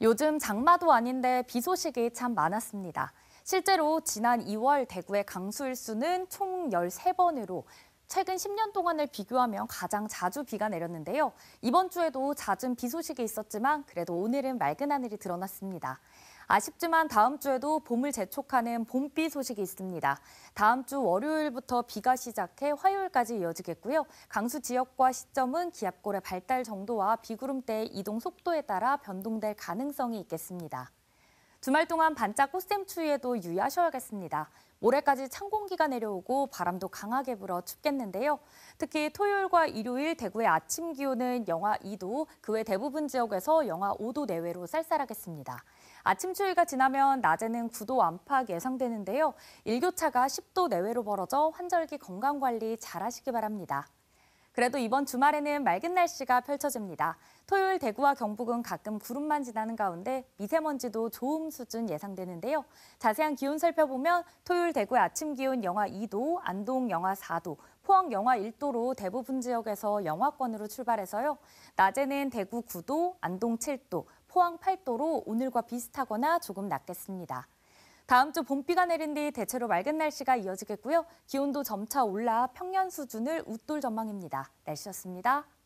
요즘 장마도 아닌데 비 소식이 참 많았습니다. 실제로 지난 2월 대구의 강수 일수는 총 13번으로 최근 10년 동안을 비교하면 가장 자주 비가 내렸는데요. 이번 주에도 잦은 비 소식이 있었지만 그래도 오늘은 맑은 하늘이 드러났습니다. 아쉽지만 다음 주에도 봄을 재촉하는 봄비 소식이 있습니다. 다음 주 월요일부터 비가 시작해 화요일까지 이어지겠고요. 강수 지역과 시점은 기압골의 발달 정도와 비구름대의 이동 속도에 따라 변동될 가능성이 있겠습니다. 주말 동안 반짝 꽃샘추위에도 유의하셔야겠습니다. 모레까지 찬 공기가 내려오고 바람도 강하게 불어 춥겠는데요. 특히 토요일과 일요일 대구의 아침 기온은 영하 2도, 그 외 대부분 지역에서 영하 5도 내외로 쌀쌀하겠습니다. 아침 추위가 지나면 낮에는 9도 안팎 예상되는데요. 일교차가 10도 내외로 벌어져 환절기 건강 관리 잘 하시기 바랍니다. 그래도 이번 주말에는 맑은 날씨가 펼쳐집니다. 토요일 대구와 경북은 가끔 구름만 지나는 가운데 미세먼지도 좋음 수준 예상되는데요. 자세한 기온 살펴보면 토요일 대구의 아침 기온 영하 2도, 안동 영하 4도, 포항 영하 1도로 대부분 지역에서 영하권으로 출발해서요. 낮에는 대구 9도, 안동 7도, 포항 8도로 오늘과 비슷하거나 조금 낮겠습니다. 다음 주 봄비가 내린 뒤 대체로 맑은 날씨가 이어지겠고요. 기온도 점차 올라 평년 수준을 웃돌 전망입니다. 날씨였습니다.